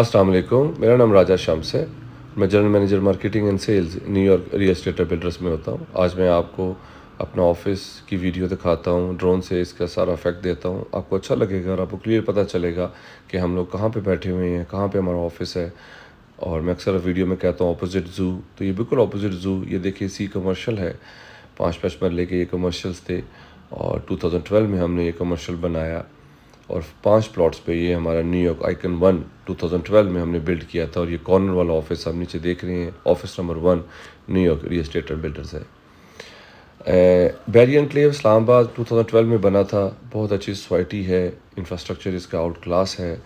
अस्सलाम वालेकुम मेरा नाम राजा शम्स है मैं general manager marketing and sales New York real estate builders में होता हूँ आज मैं आपको अपना ऑफिस की वीडियो दिखाता हूँ ड्रोन से इसका सारा इफेक्ट देता हूँ आपको अच्छा लगेगा और आपको क्लियर पता चलेगा कि हम लोग कहाँ पर बैठे हुए हैं कहाँ पर हमारा ऑफिस है और मैं अक्सर वीडियो में कहता हूँ अपोजिट ज़ू तो ये बिल्कुल अपोजिट ज़ू ये देखिए सी कमर्शल है पाँच पाँच मरले के ये कमर्शल्स थे और 2012 में हमने ये कमर्शल बनाया और पांच प्लॉट्स पे ये हमारा न्यूयॉर्क आइकन वन 2012 में हमने बिल्ड किया था और ये कॉर्नर वाला ऑफिस हम नीचे देख रहे हैं office number one New York real estate builders है बैरियन क्लेव इस्लामाबाद 2012 में बना था बहुत अच्छी सोसाइटी है इंफ्रास्ट्रक्चर इसका आउट क्लास है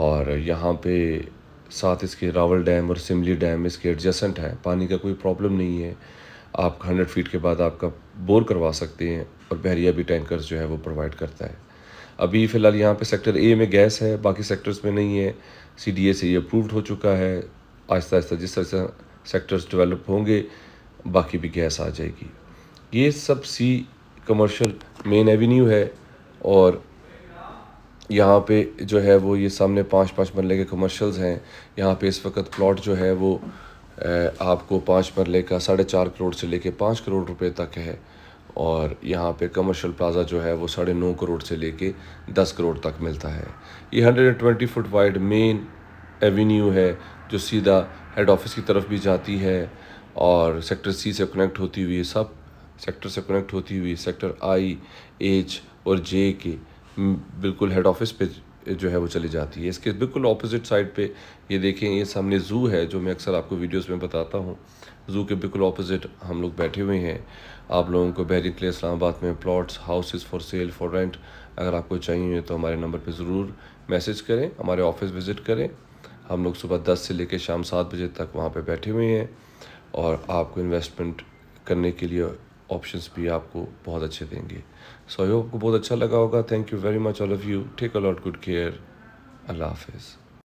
और यहाँ पे साथ इसके रावल डैम और सिमली डैम इसके एडजसेंट है पानी का कोई प्रॉब्लम नहीं है आप हंड्रेड फीट के बाद आपका बोर करवा सकते हैं और बहरिया भी टैंकर्स जो है वो प्रोवाइड करता है अभी फ़िलहाल यहाँ पे सेक्टर ए में गैस है बाकी सेक्टर्स में नहीं है सी डी ए से ये अप्रूव्ड हो चुका है आहिस्ता आहिस्ता जिस तरह से सेक्टर्स डेवलप होंगे बाकी भी गैस आ जाएगी ये सब सी कमर्शियल मेन एवेन्यू है और यहाँ पे जो है वो ये सामने पाँच पाँच मरले के कमर्शल्स हैं यहाँ पे इस वक्त प्लॉट जो है वो आपको पाँच मरले का साढ़े चार करोड़ से लेके पाँच करोड़ रुपए तक है और यहाँ पे कमर्शियल प्लाजा जो है वो साढ़े नौ करोड़ से लेके दस करोड़ तक मिलता है ये hundred and twenty foot wide main avenue है जो सीधा हेड ऑफिस की तरफ भी जाती है और सेक्टर सी से कनेक्ट होती हुई सब सेक्टर से कनेक्ट होती हुई सेक्टर आई एच और जे के बिल्कुल हेड ऑफिस पे जो है वो चली जाती है इसके बिल्कुल ऑपोजिट साइड पे ये देखें ये सामने ज़ू है जो मैं अक्सर आपको वीडियोस में बताता हूँ ज़ू के बिल्कुल ऑपोजिट हम लोग बैठे हुए हैं आप लोगों को बहरी किले इस्लामाबाद में plots houses for sale for rent अगर आपको चाहिए तो हमारे नंबर पर ज़रूर मैसेज करें हमारे ऑफिस विज़िट करें हम लोग सुबह दस से लेकर शाम सात बजे तक वहाँ पर बैठे हुए हैं और आपको इन्वेस्टमेंट करने के लिए ऑप्शंस भी आपको बहुत अच्छे देंगे सो so, आई होप आपको बहुत अच्छा लगा होगा thank you very much all of you take a lot good care अल्लाह हाफिज़